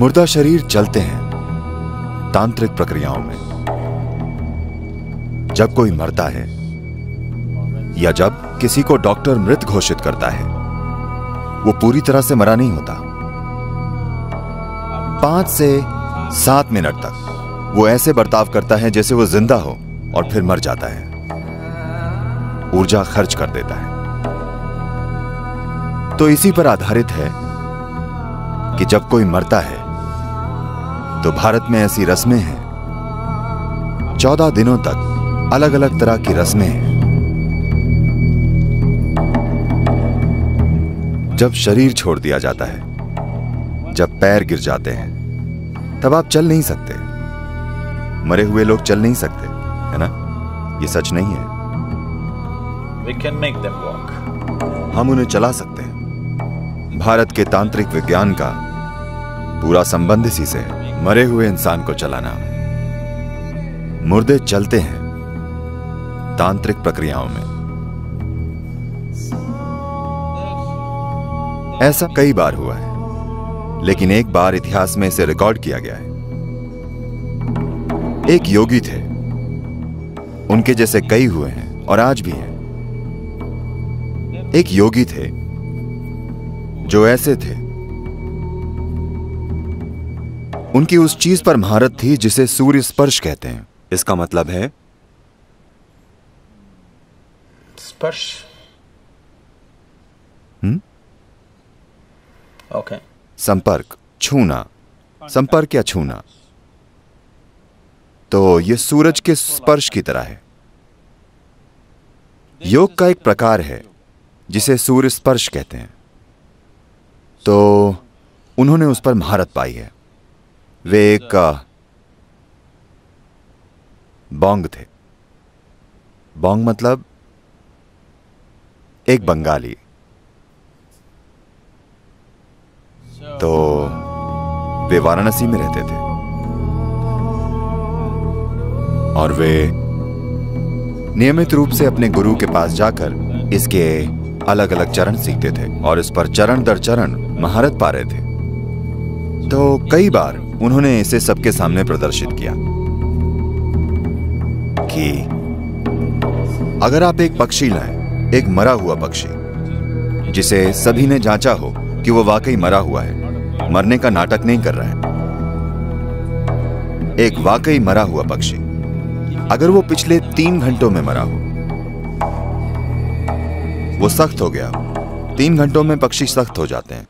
मुर्दा शरीर चलते हैं तांत्रिक प्रक्रियाओं में जब कोई मरता है या जब किसी को डॉक्टर मृत घोषित करता है वो पूरी तरह से मरा नहीं होता पांच से सात मिनट तक वो ऐसे बर्ताव करता है जैसे वो जिंदा हो और फिर मर जाता है ऊर्जा खर्च कर देता है तो इसी पर आधारित है कि जब कोई मरता है तो भारत में ऐसी रस्में हैं चौदह दिनों तक अलग अलग तरह की रस्में हैं जब शरीर छोड़ दिया जाता है जब पैर गिर जाते हैं तब आप चल नहीं सकते मरे हुए लोग चल नहीं सकते है ना ये सच नहीं है We can make them walk. हम उन्हें चला सकते हैं भारत के तांत्रिक विज्ञान का पूरा संबंध इसी से है मरे हुए इंसान को चलाना मुर्दे चलते हैं तांत्रिक प्रक्रियाओं में ऐसा कई बार हुआ है लेकिन एक बार इतिहास में इसे रिकॉर्ड किया गया है एक योगी थे उनके जैसे कई हुए हैं और आज भी हैं एक योगी थे जो ऐसे थे उनकी उस चीज पर महारत थी जिसे सूर्य स्पर्श कहते हैं इसका मतलब है स्पर्श हम्म ओके संपर्क छूना संपर्क या छूना तो यह सूरज के स्पर्श की तरह है योग का एक प्रकार है जिसे सूर्य स्पर्श कहते हैं तो उन्होंने उस पर महारत पाई है वे एक बोंग थे बोंग मतलब एक बंगाली तो वे वाराणसी में रहते थे और वे नियमित रूप से अपने गुरु के पास जाकर इसके अलग अलग चरण सीखते थे और इस पर चरण दर चरण महारत पा रहे थे तो कई बार उन्होंने इसे सबके सामने प्रदर्शित किया कि अगर आप एक पक्षी लाएं, एक मरा हुआ पक्षी जिसे सभी ने जांचा हो कि वो वाकई मरा हुआ है मरने का नाटक नहीं कर रहा है एक वाकई मरा हुआ पक्षी अगर वो पिछले तीन घंटों में मरा हो वो सख्त हो गया तीन घंटों में पक्षी सख्त हो जाते हैं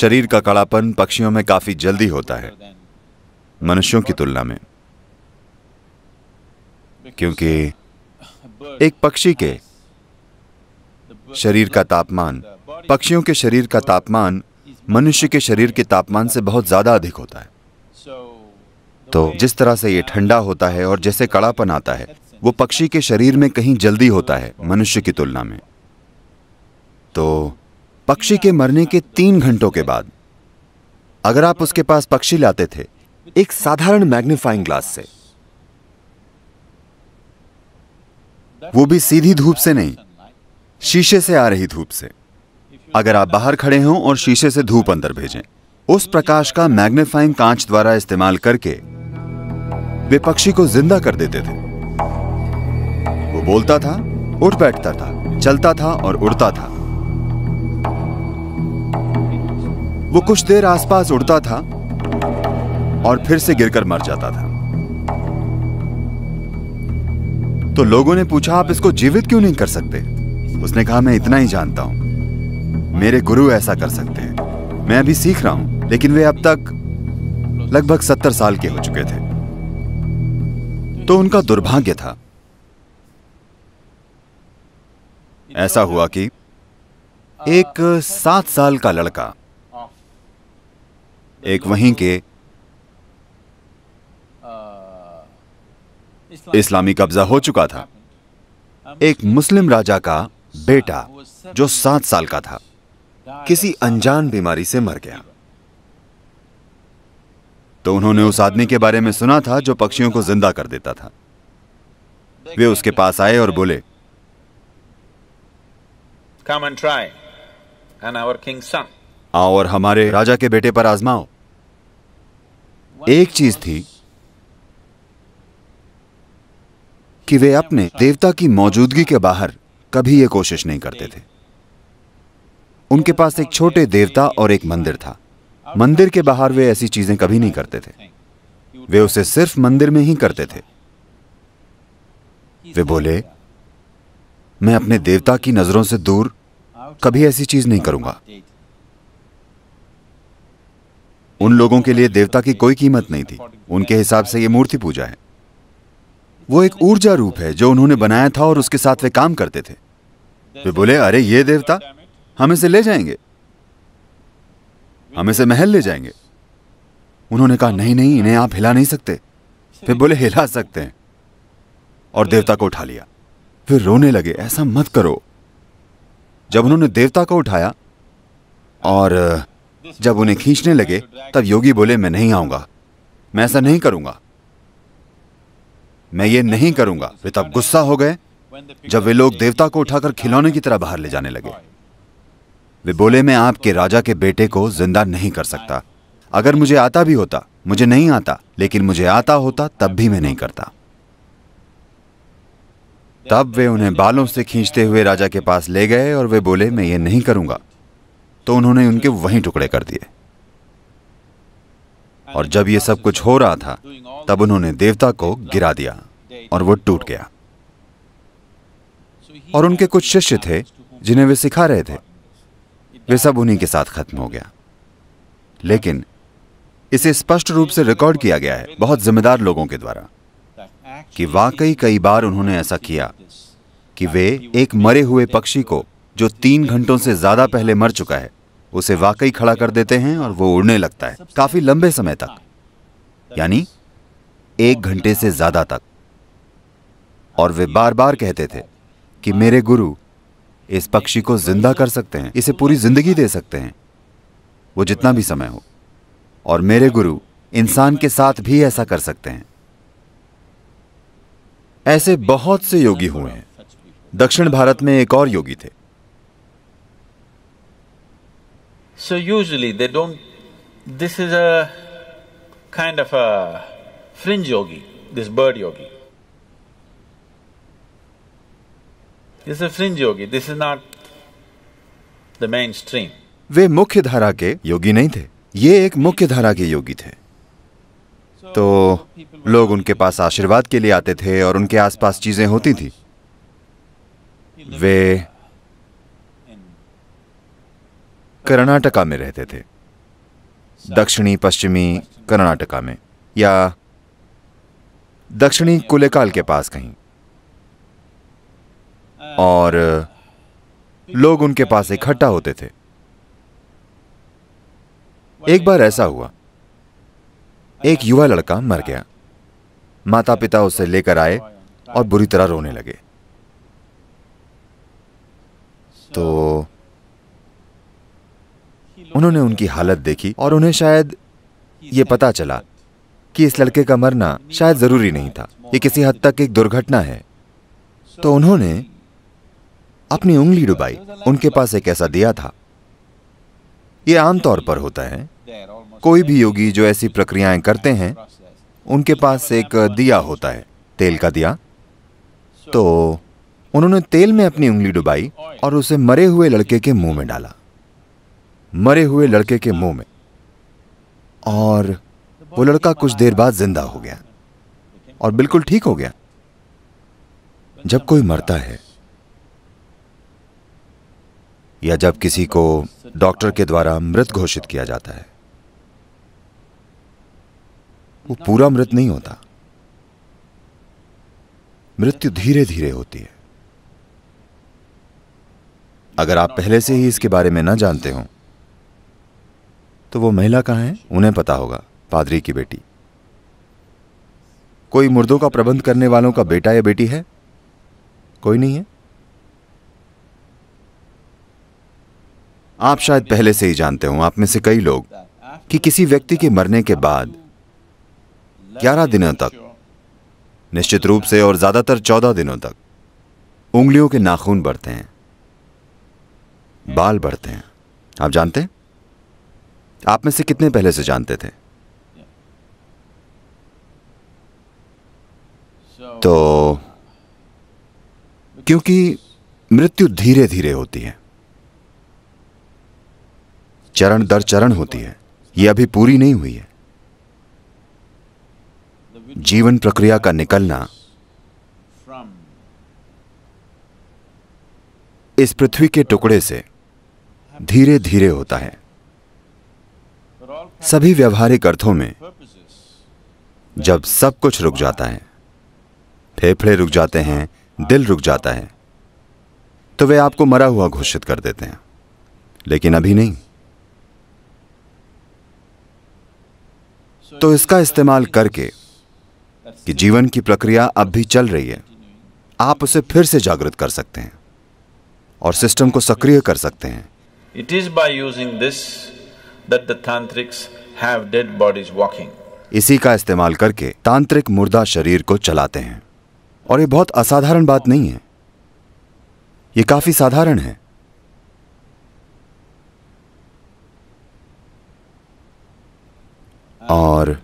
शरीर का कड़ापन पक्षियों में काफी जल्दी होता है मनुष्यों की तुलना में क्योंकि एक पक्षी के शरीर का तापमान पक्षियों के शरीर का तापमान मनुष्य के शरीर के तापमान से बहुत ज़्यादा अधिक होता है तो जिस तरह से ये ठंडा होता है और जैसे कड़ापन आता है वो पक्षी के शरीर में कहीं जल्दी होता है मनुष्य की तुलना में तो पक्षी के मरने के तीन घंटों के बाद अगर आप उसके पास पक्षी लाते थे एक साधारण मैग्नीफाइंग ग्लास से वो भी सीधी धूप से नहीं शीशे से आ रही धूप से अगर आप बाहर खड़े हों और शीशे से धूप अंदर भेजें उस प्रकाश का मैग्नीफाइंग कांच द्वारा इस्तेमाल करके वे पक्षी को जिंदा कर देते थे वो बोलता था उठ बैठता था चलता था और उड़ता था वो कुछ देर आसपास उड़ता था और फिर से गिरकर मर जाता था तो लोगों ने पूछा आप इसको जीवित क्यों नहीं कर सकते उसने कहा मैं इतना ही जानता हूं मेरे गुरु ऐसा कर सकते हैं मैं अभी सीख रहा हूं लेकिन वे अब तक लगभग सत्तर साल के हो चुके थे तो उनका दुर्भाग्य था ऐसा हुआ कि एक सात साल का लड़का एक वहीं के इस्लामी कब्जा हो चुका था एक मुस्लिम राजा का बेटा जो सात साल का था किसी अनजान बीमारी से मर गया तो उन्होंने उस आदमी के बारे में सुना था जो पक्षियों को जिंदा कर देता था वे उसके पास आए और बोले आओ और हमारे राजा के बेटे पर आजमाओ एक चीज थी कि वे अपने देवता की मौजूदगी के बाहर कभी ये कोशिश नहीं करते थे उनके पास एक छोटे देवता और एक मंदिर था मंदिर के बाहर वे ऐसी चीजें कभी नहीं करते थे वे उसे सिर्फ मंदिर में ही करते थे वे बोले मैं अपने देवता की नजरों से दूर कभी ऐसी चीज नहीं करूंगा उन लोगों के लिए देवता की कोई कीमत नहीं थी उनके हिसाब से यह मूर्ति पूजा है वो एक ऊर्जा रूप है जो उन्होंने बनाया था और उसके साथ वे काम करते थे वे बोले अरे ये देवता हम इसे ले जाएंगे हम इसे महल ले जाएंगे उन्होंने कहा नहीं नहीं इन्हें आप हिला नहीं सकते फिर बोले हिला सकते हैं और देवता को उठा लिया फिर रोने लगे ऐसा मत करो जब उन्होंने देवता को उठाया और जब उन्हें खींचने लगे तब योगी बोले मैं नहीं आऊंगा मैं ऐसा नहीं करूंगा मैं ये नहीं करूंगा वे तब गुस्सा हो गए जब वे लोग देवता को उठाकर खिलौने की तरह बाहर ले जाने लगे वे बोले मैं आपके राजा के बेटे को जिंदा नहीं कर सकता अगर मुझे आता भी होता मुझे नहीं आता लेकिन मुझे आता होता तब भी मैं नहीं करता तब वे उन्हें बालों से खींचते हुए राजा के पास ले गए और वे बोले मैं ये नहीं करूंगा तो उन्होंने उनके वहीं टुकड़े कर दिए और जब ये सब कुछ हो रहा था तब उन्होंने देवता को गिरा दिया और वो टूट गया और उनके कुछ शिष्य थे जिन्हें वे सिखा रहे थे वे सब उन्हीं के साथ खत्म हो गया लेकिन इसे स्पष्ट रूप से रिकॉर्ड किया गया है बहुत जिम्मेदार लोगों के द्वारा कि वाकई कई बार उन्होंने ऐसा किया कि वे एक मरे हुए पक्षी को जो तीन घंटों से ज्यादा पहले मर चुका है उसे वाकई खड़ा कर देते हैं और वो उड़ने लगता है काफी लंबे समय तक यानी एक घंटे से ज्यादा तक और वे बार बार कहते थे कि मेरे गुरु इस पक्षी को जिंदा कर सकते हैं इसे पूरी जिंदगी दे सकते हैं वो जितना भी समय हो और मेरे गुरु इंसान के साथ भी ऐसा कर सकते हैं ऐसे बहुत से योगी हुए हैं दक्षिण भारत में एक और योगी थे So usually they don't… this is a kind of a fringe yogi, this bird yogi. This is a fringe yogi, this is not the mainstream. वे मुख्य धारा के योगी नहीं थे ये एक मुख्य धारा के योगी थे तो लोग उनके पास आशीर्वाद के लिए आते थे और उनके आसपास चीजें होती थी वे कर्नाटका में रहते थे दक्षिणी पश्चिमी कर्नाटका में या दक्षिणी कुलेकाल के पास कहीं और लोग उनके पास इकट्ठा होते थे एक बार ऐसा हुआ एक युवा लड़का मर गया माता पिता उसे लेकर आए और बुरी तरह रोने लगे तो उन्होंने उनकी हालत देखी और उन्हें शायद ये पता चला कि इस लड़के का मरना शायद जरूरी नहीं था ये किसी हद तक एक दुर्घटना है तो उन्होंने अपनी उंगली डुबाई उनके पास एक ऐसा दिया था ये आमतौर पर होता है कोई भी योगी जो ऐसी प्रक्रियाएं करते हैं उनके पास एक दिया होता है तेल का दिया तो उन्होंने तेल में अपनी उंगली डुबाई और उसे मरे हुए लड़के के मुंह में डाला मरे हुए लड़के के मुंह में और वो लड़का कुछ देर बाद जिंदा हो गया और बिल्कुल ठीक हो गया जब कोई मरता है या जब किसी को डॉक्टर के द्वारा मृत घोषित किया जाता है वो पूरा मृत नहीं होता मृत्यु धीरे धीरे होती है अगर आप पहले से ही इसके बारे में ना जानते हो तो वो महिला कहाँ है उन्हें पता होगा पादरी की बेटी कोई मुर्दों का प्रबंध करने वालों का बेटा या बेटी है कोई नहीं है आप शायद पहले से ही जानते हो आप में से कई लोग कि किसी व्यक्ति के मरने के बाद ग्यारह दिनों तक निश्चित रूप से और ज्यादातर चौदह दिनों तक उंगलियों के नाखून बढ़ते हैं बाल बढ़ते हैं आप जानते हैं आप में से कितने पहले से जानते थे तो क्योंकि मृत्यु धीरे धीरे होती है चरण दर चरण होती है यह अभी पूरी नहीं हुई है जीवन प्रक्रिया का निकलना इस पृथ्वी के टुकड़े से धीरे धीरे होता है सभी व्यवहारिक अर्थों में जब सब कुछ रुक जाता है फेफड़े रुक जाते हैं दिल रुक जाता है तो वे आपको मरा हुआ घोषित कर देते हैं लेकिन अभी नहीं तो इसका इस्तेमाल करके कि जीवन की प्रक्रिया अब भी चल रही है आप उसे फिर से जागृत कर सकते हैं और सिस्टम को सक्रिय कर सकते हैं it is by using this that the tantrics have dead bodies walking. इसी का इस्तेमाल करके तांत्रिक मुर्दा शरीर को चलाते हैं और ये बहुत असाधारण बात नहीं है ये काफी साधारण है और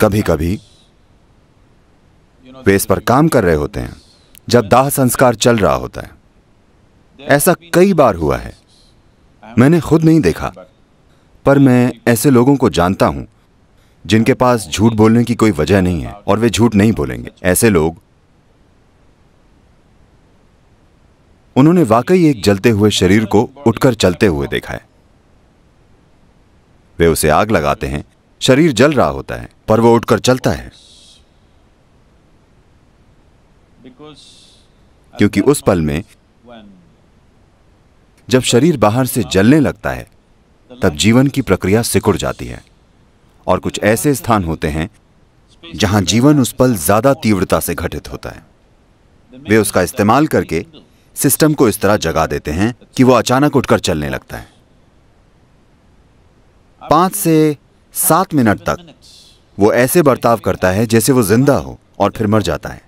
कभी कभी वे इस पर काम कर रहे होते हैं जब दाह संस्कार चल रहा होता है ऐसा कई बार हुआ है मैंने खुद नहीं देखा पर मैं ऐसे लोगों को जानता हूं जिनके पास झूठ बोलने की कोई वजह नहीं है और वे झूठ नहीं बोलेंगे ऐसे लोग उन्होंने वाकई एक जलते हुए शरीर को उठकर चलते हुए देखा है वे उसे आग लगाते हैं शरीर जल रहा होता है पर वो उठकर चलता है क्योंकि उस पल में जब शरीर बाहर से जलने लगता है तब जीवन की प्रक्रिया सिकुड़ जाती है और कुछ ऐसे स्थान होते हैं जहां जीवन उस पल ज्यादा तीव्रता से घटित होता है वे उसका इस्तेमाल करके सिस्टम को इस तरह जगा देते हैं कि वो अचानक उठकर चलने लगता है पांच से सात मिनट तक वो ऐसे बर्ताव करता है जैसे वो जिंदा हो और फिर मर जाता है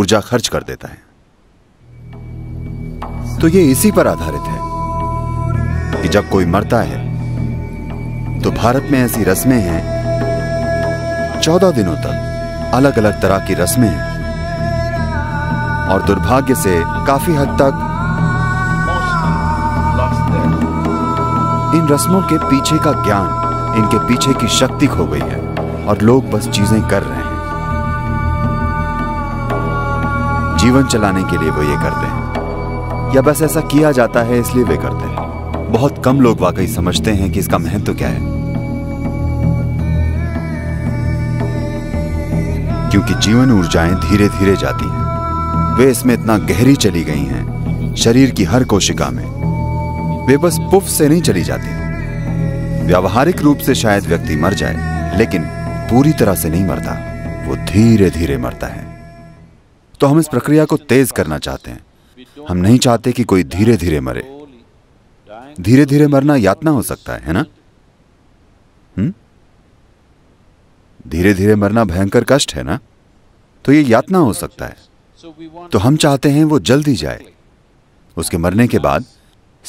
ऊर्जा खर्च कर देता है तो ये इसी पर आधारित है कि जब कोई मरता है तो भारत में ऐसी रस्में हैं चौदह दिनों तक अलग अलग तरह की रस्में हैं और दुर्भाग्य से काफी हद तक इन रस्मों के पीछे का ज्ञान इनके पीछे की शक्ति खो गई है और लोग बस चीजें कर रहे हैं जीवन चलाने के लिए वो ये करते हैं या बस ऐसा किया जाता है इसलिए वे करते हैं बहुत कम लोग वाकई समझते हैं कि इसका महत्व तो क्या है क्योंकि जीवन ऊर्जाएं धीरे धीरे जाती हैं वे इसमें इतना गहरी चली गई हैं शरीर की हर कोशिका में वे बस पुफ से नहीं चली जाती व्यावहारिक रूप से शायद व्यक्ति मर जाए लेकिन पूरी तरह से नहीं मरता वो धीरे धीरे मरता है तो हम इस प्रक्रिया को तेज करना चाहते हैं हम नहीं चाहते कि कोई धीरे धीरे मरे धीरे धीरे मरना यातना हो सकता है है ना धीरे धीरे मरना भयंकर कष्ट है ना तो ये यातना हो सकता है तो हम चाहते हैं वो जल्दी जाए उसके मरने के बाद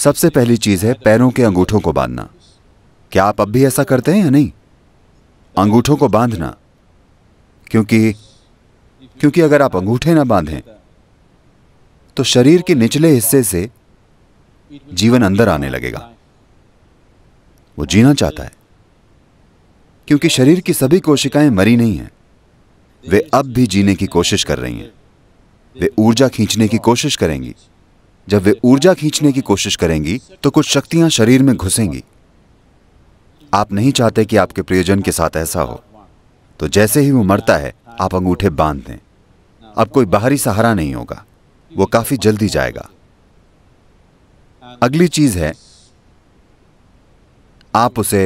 सबसे पहली चीज है पैरों के अंगूठों को बांधना क्या आप अब भी ऐसा करते हैं या नहीं अंगूठों को बांधना क्योंकि क्योंकि अगर आप अंगूठे ना बांधें तो शरीर के निचले हिस्से से जीवन अंदर आने लगेगा वो जीना चाहता है क्योंकि शरीर की सभी कोशिकाएं मरी नहीं हैं वे अब भी जीने की कोशिश कर रही हैं वे ऊर्जा खींचने की कोशिश करेंगी जब वे ऊर्जा खींचने की कोशिश करेंगी तो कुछ शक्तियां शरीर में घुसेंगी आप नहीं चाहते कि आपके प्रियजन के साथ ऐसा हो तो जैसे ही वो मरता है आप अंगूठे बांध दें अब कोई बाहरी सहारा नहीं होगा वो काफी जल्दी जाएगा अगली चीज है आप उसे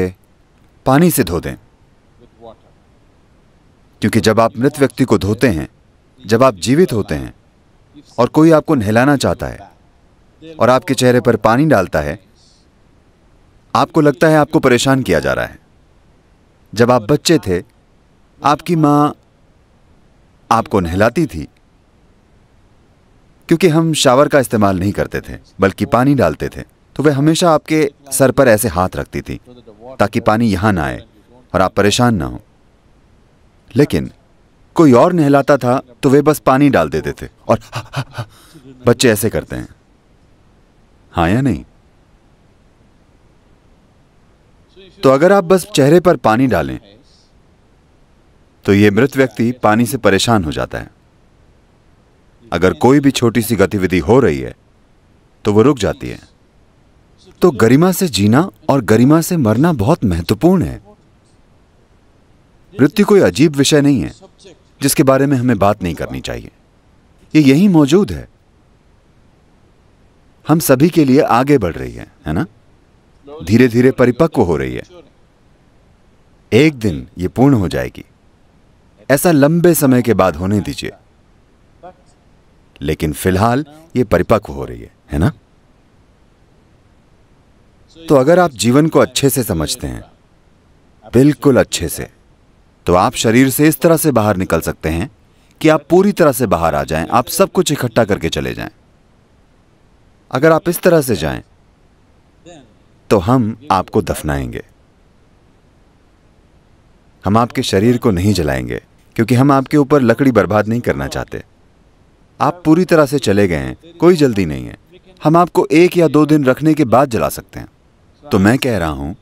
पानी से धो दें क्योंकि जब आप मृत व्यक्ति को धोते हैं जब आप जीवित होते हैं और कोई आपको नहलाना चाहता है और आपके चेहरे पर पानी डालता है आपको लगता है आपको परेशान किया जा रहा है जब आप बच्चे थे आपकी मां आपको नहलाती थी क्योंकि हम शावर का इस्तेमाल नहीं करते थे बल्कि पानी डालते थे तो वह हमेशा आपके सर पर ऐसे हाथ रखती थी ताकि पानी यहाँ ना आए और आप परेशान ना हो लेकिन कोई और नहलाता था तो वे बस पानी डाल देते थे और बच्चे ऐसे करते हैं हाँ या नहीं तो अगर आप बस चेहरे पर पानी डालें तो ये मृत व्यक्ति पानी से परेशान हो जाता है अगर कोई भी छोटी सी गतिविधि हो रही है तो वो रुक जाती है तो गरिमा से जीना और गरिमा से मरना बहुत महत्वपूर्ण है मृत्यु कोई अजीब विषय नहीं है जिसके बारे में हमें बात नहीं करनी चाहिए ये यही मौजूद है हम सभी के लिए आगे बढ़ रही है है ना धीरे धीरे परिपक्व हो रही है एक दिन ये पूर्ण हो जाएगी ऐसा लंबे समय के बाद होने दीजिए लेकिन फिलहाल ये परिपक्व हो रही है है ना तो अगर आप जीवन को अच्छे से समझते हैं बिल्कुल अच्छे से तो आप शरीर से इस तरह से बाहर निकल सकते हैं कि आप पूरी तरह से बाहर आ जाएं, आप सब कुछ इकट्ठा करके चले जाएं। अगर आप इस तरह से जाएं, तो हम आपको दफनाएंगे हम आपके शरीर को नहीं जलाएंगे क्योंकि हम आपके ऊपर लकड़ी बर्बाद नहीं करना चाहते आप पूरी तरह से चले गए हैं कोई जल्दी नहीं है हम आपको एक या दो दिन रखने के बाद जला सकते हैं तो मैं कह रहा हूं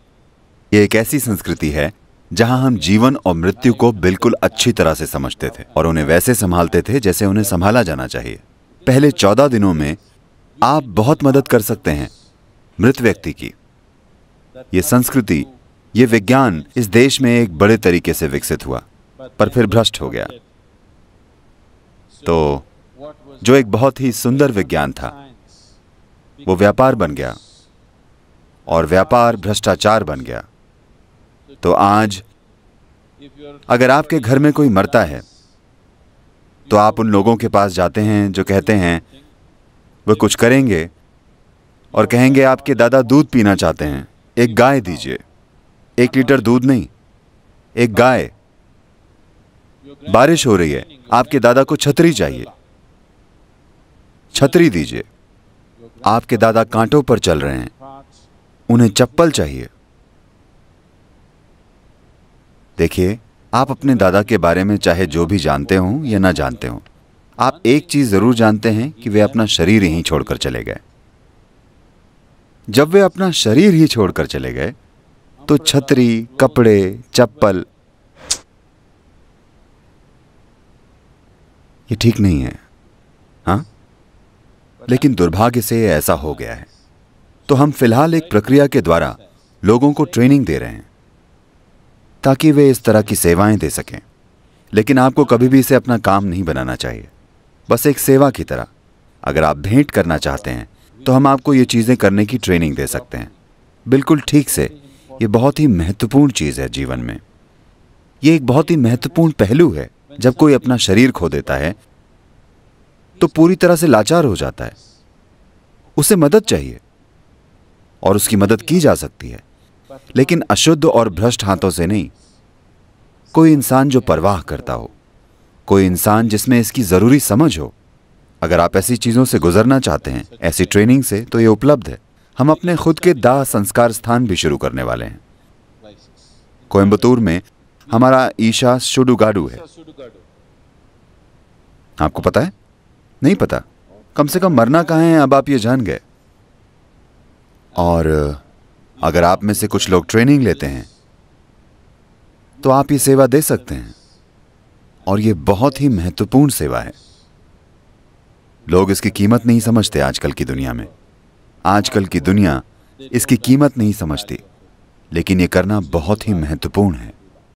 ये एक ऐसी संस्कृति है जहां हम जीवन और मृत्यु को बिल्कुल अच्छी तरह से समझते थे और उन्हें वैसे संभालते थे जैसे उन्हें संभाला जाना चाहिए पहले चौदह दिनों में आप बहुत मदद कर सकते हैं मृत व्यक्ति की यह संस्कृति ये विज्ञान इस देश में एक बड़े तरीके से विकसित हुआ पर फिर भ्रष्ट हो गया तो जो एक बहुत ही सुंदर विज्ञान था वो व्यापार बन गया और व्यापार भ्रष्टाचार बन गया तो आज अगर आपके घर में कोई मरता है तो आप उन लोगों के पास जाते हैं जो कहते हैं वह कुछ करेंगे और कहेंगे आपके दादा दूध पीना चाहते हैं एक गाय दीजिए एक लीटर दूध नहीं एक गाय बारिश हो रही है आपके दादा को छतरी चाहिए छतरी दीजिए आपके दादा कांटों पर चल रहे हैं उन्हें चप्पल चाहिए देखिए आप अपने दादा के बारे में चाहे जो भी जानते हों या ना जानते हों आप एक चीज़ ज़रूर जानते हैं कि वे अपना शरीर ही छोड़कर चले गए जब वे अपना शरीर ही छोड़कर चले गए तो छतरी कपड़े चप्पल ये ठीक नहीं है लेकिन दुर्भाग्य से ऐसा हो गया है तो हम फिलहाल एक प्रक्रिया के द्वारा लोगों को ट्रेनिंग दे रहे हैं ताकि वे इस तरह की सेवाएं दे सकें लेकिन आपको कभी भी इसे अपना काम नहीं बनाना चाहिए बस एक सेवा की तरह अगर आप भेंट करना चाहते हैं तो हम आपको ये चीज़ें करने की ट्रेनिंग दे सकते हैं बिल्कुल ठीक से ये बहुत ही महत्वपूर्ण चीज़ है जीवन में ये एक बहुत ही महत्वपूर्ण पहलू है जब कोई अपना शरीर खो देता है तो पूरी तरह से लाचार हो जाता है उसे मदद चाहिए और उसकी मदद की जा सकती है लेकिन अशुद्ध और भ्रष्ट हाथों से नहीं कोई इंसान जो परवाह करता हो कोई इंसान जिसमें इसकी ज़रूरी समझ हो अगर आप ऐसी चीज़ों से गुजरना चाहते हैं ऐसी ट्रेनिंग से तो यह उपलब्ध है हम अपने खुद के दाह संस्कार स्थान भी शुरू करने वाले हैं कोयम्बतूर में हमारा ईशा शुडुगाडू है आपको पता है नहीं पता कम से कम मरना कहाँ है अब आप ये जान गए और अगर आप में से कुछ लोग ट्रेनिंग लेते हैं तो आप ये सेवा दे सकते हैं और ये बहुत ही महत्वपूर्ण सेवा है लोग इसकी कीमत नहीं समझते आजकल की दुनिया में आजकल की दुनिया इसकी कीमत नहीं समझती लेकिन ये करना बहुत ही महत्वपूर्ण है